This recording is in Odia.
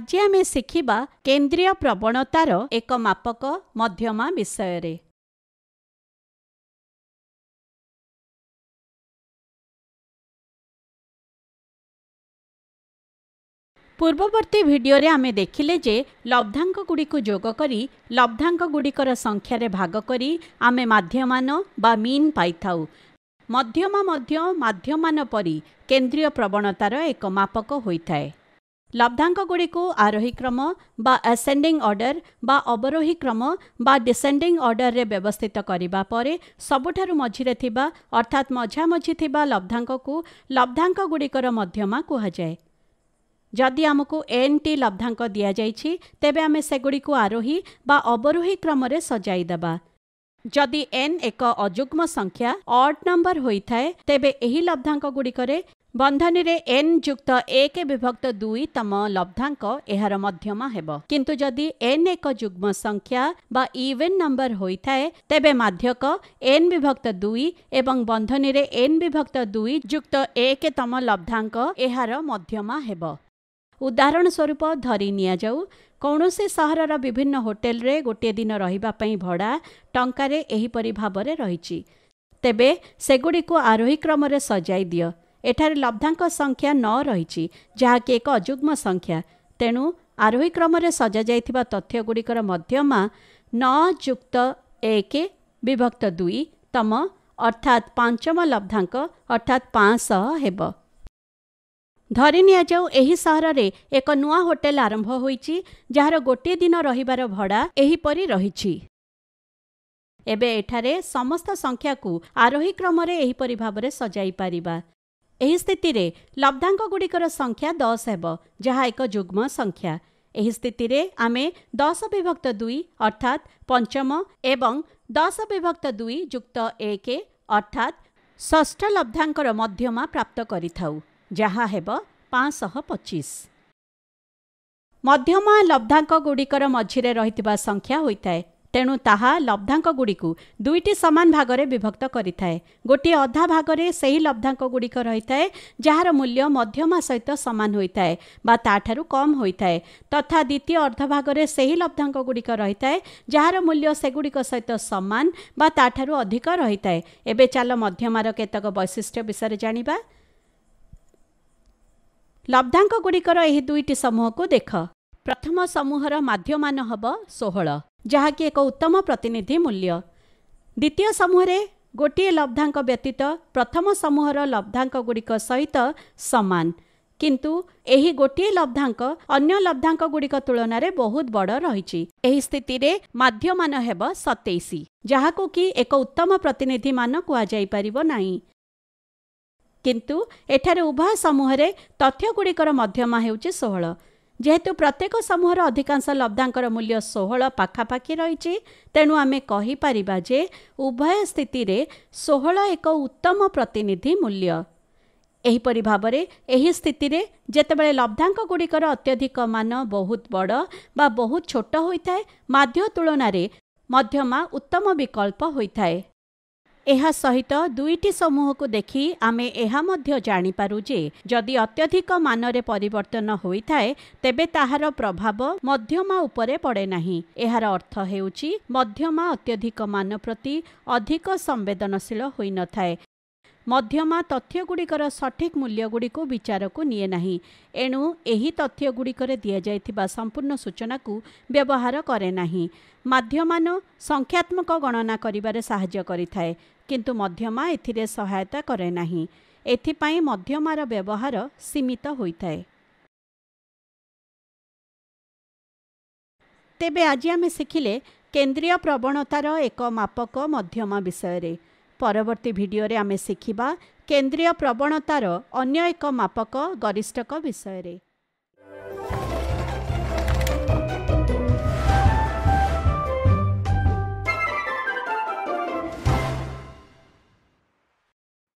ଆଜି ଆମେ ଶିଖିବା କେନ୍ଦ୍ରୀୟ ପ୍ରବଣତାର ଏକ ମାପକ ମଧ୍ୟମା ବିଷୟରେ ପୂର୍ବବର୍ତ୍ତୀ ଭିଡ଼ିଓରେ ଆମେ ଦେଖିଲେ ଯେ ଲବ୍ଧାଙ୍କଗୁଡ଼ିକୁ ଯୋଗ କରି ଲବ୍ଧାଙ୍କଗୁଡ଼ିକର ସଂଖ୍ୟାରେ ଭାଗ କରି ଆମେ ମାଧ୍ୟମାନ ବା ମିନ୍ ପାଇଥାଉ ମଧ୍ୟମା ମଧ୍ୟ ମାଧ୍ୟମାନ ପରି କେନ୍ଦ୍ରୀୟ ପ୍ରବଣତାର ଏକ ମାପକ ହୋଇଥାଏ ଲବ୍ଧାଙ୍କଗୁଡ଼ିକୁ ଆରୋହୀ କ୍ରମ ବା ଆସେଣ୍ଡିଂ ଅର୍ଡ଼ର ବା ଅବରୋହୀ କ୍ରମ ବା ଡିସେଣ୍ଡିଂ ଅର୍ଡ଼ରରେ ବ୍ୟବସ୍ଥିତ କରିବା ପରେ ସବୁଠାରୁ ମଝିରେ ଥିବା ଅର୍ଥାତ୍ ମଝାମଝି ଥିବା ଲବ୍ଧାଙ୍କକୁ ଲବ୍ଧାଙ୍କଗୁଡ଼ିକର ମଧ୍ୟମା କୁହାଯାଏ ଯଦି ଆମକୁ ଏନ୍ ଟି ଲବ୍ଧାଙ୍କ ଦିଆଯାଇଛି ତେବେ ଆମେ ସେଗୁଡ଼ିକୁ ଆରୋହୀ ବା ଅବରୋହୀ କ୍ରମରେ ସଜାଇ ଦେବା ଯଦି ଏନ୍ ଏକ ଅଯୁଗ୍ମ ସଂଖ୍ୟା ଅଡ଼୍ ନମ୍ବର ହୋଇଥାଏ ତେବେ ଏହି ଲବ୍ଧାଙ୍କ ଗୁଡ଼ିକରେ ବନ୍ଧନୀରେ ଏନ୍ ଯୁକ୍ତ ଏକ ବିଭକ୍ତ ଦୁଇ ତମ ଲବ୍ଧାଙ୍କ ଏହାର ମଧ୍ୟମ ହେବ କିନ୍ତୁ ଯଦି ଏନ୍ ଏକ ଯୁଗ୍ମ ସଂଖ୍ୟା ବା ଇଭେନ୍ ନମ୍ବର ହୋଇଥାଏ ତେବେ ମାଧ୍ୟକ ଏନ୍ ବିଭକ୍ତ ଦୁଇ ଏବଂ ବନ୍ଧନୀରେ ଏନ୍ ବିଭକ୍ତ ଦୁଇ ଯୁକ୍ତ ଏକ ତମ ଲବ୍ଧାଙ୍କ ଏହାର ମଧ୍ୟମା ହେବ ଉଦାହରଣ ସ୍ୱରୂପ ଧରି ନିଆଯାଉ କୌଣସି ସହରର ବିଭିନ୍ନ ହୋଟେଲରେ ଗୋଟିଏ ଦିନ ରହିବା ପାଇଁ ଭଡ଼ା ଟଙ୍କାରେ ଏହିପରି ଭାବରେ ରହିଛି ତେବେ ସେଗୁଡ଼ିକୁ ଆରୋହୀ କ୍ରମରେ ସଜାଇ ଦିଅ ଏଠାରେ ଲବ୍ଧାଙ୍କ ସଂଖ୍ୟା ନ ରହିଛି ଯାହାକି ଏକ ଅଯୁଗ୍ମ ସଂଖ୍ୟା ତେଣୁ ଆରୋହୀ କ୍ରମରେ ସଜାଯାଇଥିବା ତଥ୍ୟଗୁଡ଼ିକର ମଧ୍ୟମା ନ ଯୁକ୍ତ ଏକ ବିଭକ୍ତ ଦୁଇ ତମ ଅର୍ଥାତ୍ ପାଞ୍ଚମ ଲବ୍ଧାଙ୍କ ଅର୍ଥାତ୍ ପାଞ୍ଚଶହ ହେବ ଧରିନିଆଯାଉ ଏହି ସହରରେ ଏକ ନୂଆ ହୋଟେଲ ଆରମ୍ଭ ହୋଇଛି ଯାହାର ଗୋଟିଏ ଦିନ ରହିବାର ଭଡ଼ା ଏହିପରି ରହିଛି ଏବେ ଏଠାରେ ସମସ୍ତ ସଂଖ୍ୟାକୁ ଆରୋହୀ କ୍ରମରେ ଏହିପରି ଭାବରେ ସଜାଇ ପାରିବା ଏହି ସ୍ଥିତିରେ ଲବ୍ଧାଙ୍କଗୁଡ଼ିକର ସଂଖ୍ୟା ଦଶ ହେବ ଯାହା ଏକ ଯୁଗ୍ମ ସଂଖ୍ୟା ଏହି ସ୍ଥିତିରେ ଆମେ ଦଶ ବିଭକ୍ତ ଦୁଇ ଅର୍ଥାତ୍ ପଞ୍ଚମ ଏବଂ ଦଶ ବିଭକ୍ତ ଦୁଇ ଯୁକ୍ତ ଏକ ଅର୍ଥାତ୍ ଷଷ୍ଠ ଲବ୍ଧାଙ୍କର ମଧ୍ୟମା ପ୍ରାପ୍ତ କରିଥାଉ ଯାହା ହେବ ପାଞ୍ଚଶହ ପଚିଶ ମଧ୍ୟମା ଲବ୍ଧାଙ୍କ ଗୁଡ଼ିକର ମଝିରେ ରହିଥିବା ସଂଖ୍ୟା ହୋଇଥାଏ तेणु ता लाङ्कु दुईटी समान भागर विभक्त गरिए गोटी अधा भाग लब्धाङ्कुक्य ज मूल्य मध्यम सहित समान हुने बाय तथा द्वितीय अर्ध भागर सही लब्धाङ्कडिक रहिथाए जाँदा मूल्यगुडिसहित समान बा ता अधिक रहिथाए चामार केतक वैशिष्ट्य विषय जाँदा समूह को देख प्रथम समूह र माध्य ଯାହାକି ଏକ ଉତ୍ତମ ପ୍ରତିନିଧି ମୂଲ୍ୟ ଦ୍ୱିତୀୟ ସମୂହରେ ଗୋଟିଏ ଲବ୍ଧାଙ୍କ ବ୍ୟତୀତ ପ୍ରଥମ ସମୂହର ଲବ୍ଧାଙ୍କଗୁଡ଼ିକ ସହିତ ସମାନ କିନ୍ତୁ ଏହି ଗୋଟିଏ ଲବ୍ଧାଙ୍କ ଅନ୍ୟ ଲବ୍ଧାଙ୍କଗୁଡ଼ିକ ତୁଳନାରେ ବହୁତ ବଡ଼ ରହିଛି ଏହି ସ୍ଥିତିରେ ମାଧ୍ୟମାନ ହେବ ସତେଇଶ ଯାହାକୁ କି ଏକ ଉତ୍ତମ ପ୍ରତିନିଧିମାନ କୁହାଯାଇପାରିବ ନାହିଁ କିନ୍ତୁ ଏଠାରେ ଉଭୟ ସମୂହରେ ତଥ୍ୟଗୁଡ଼ିକର ମଧ୍ୟମା ହେଉଛି ଷୋହଳ ଯେହେତୁ ପ୍ରତ୍ୟେକ ସମୂହର ଅଧିକାଂଶ ଲବ୍ଧାଙ୍କର ମୂଲ୍ୟ ଷୋହଳ ପାଖାପାଖି ରହିଛି ତେଣୁ ଆମେ କହିପାରିବା ଯେ ଉଭୟ ସ୍ଥିତିରେ ଷୋହଳ ଏକ ଉତ୍ତମ ପ୍ରତିନିଧି ମୂଲ୍ୟ ଏହିପରି ଭାବରେ ଏହି ସ୍ଥିତିରେ ଯେତେବେଳେ ଲବ୍ଧାଙ୍କ ଗୁଡ଼ିକର ଅତ୍ୟଧିକ ମାନ ବହୁତ ବଡ଼ ବା ବହୁତ ଛୋଟ ହୋଇଥାଏ ମାଧ୍ୟ ତୁଳନାରେ ମଧ୍ୟମା ଉତ୍ତମ ବିକଳ୍ପ ହୋଇଥାଏ ଏହା ସହିତ ଦୁଇଟି ସମୂହକୁ ଦେଖି ଆମେ ଏହା ମଧ୍ୟ ଜାଣିପାରୁ ଯେ ଯଦି ଅତ୍ୟଧିକ ମାନରେ ପରିବର୍ତ୍ତନ ହୋଇଥାଏ ତେବେ ତାହାର ପ୍ରଭାବ ମଧ୍ୟମା ଉପରେ ପଡ଼େ ନାହିଁ ଏହାର ଅର୍ଥ ହେଉଛି ମଧ୍ୟମା ଅତ୍ୟଧିକ ମାନ ପ୍ରତି ଅଧିକ ସମ୍ବେଦନଶୀଳ ହୋଇନଥାଏ ମଧ୍ୟମା ତଥ୍ୟଗୁଡ଼ିକର ସଠିକ୍ ମୂଲ୍ୟଗୁଡ଼ିକୁ ବିଚାରକୁ ନିଏ ନାହିଁ ଏଣୁ ଏହି ତଥ୍ୟଗୁଡ଼ିକରେ ଦିଆଯାଇଥିବା ସମ୍ପୂର୍ଣ୍ଣ ସୂଚନାକୁ ବ୍ୟବହାର କରେ ନାହିଁ ମାଧ୍ୟମାନ ସଂଖ୍ୟାତ୍ମକ ଗଣନା କରିବାରେ ସାହାଯ୍ୟ କରିଥାଏ କିନ୍ତୁ ମଧ୍ୟମା ଏଥିରେ ସହାୟତା କରେ ନାହିଁ ଏଥିପାଇଁ ମଧ୍ୟମାର ବ୍ୟବହାର ସୀମିତ ହୋଇଥାଏ ତେବେ ଆଜି ଆମେ ଶିଖିଲେ କେନ୍ଦ୍ରୀୟ ପ୍ରବଣତାର ଏକ ମାପକ ମଧ୍ୟମା ବିଷୟରେ ପରବର୍ତ୍ତୀ ଭିଡ଼ିଓରେ ଆମେ ଶିଖିବା କେନ୍ଦ୍ରୀୟ ପ୍ରବଣତାର ଅନ୍ୟ ଏକ ମାପକ ଗରିଷ୍ଠକ ବିଷୟରେ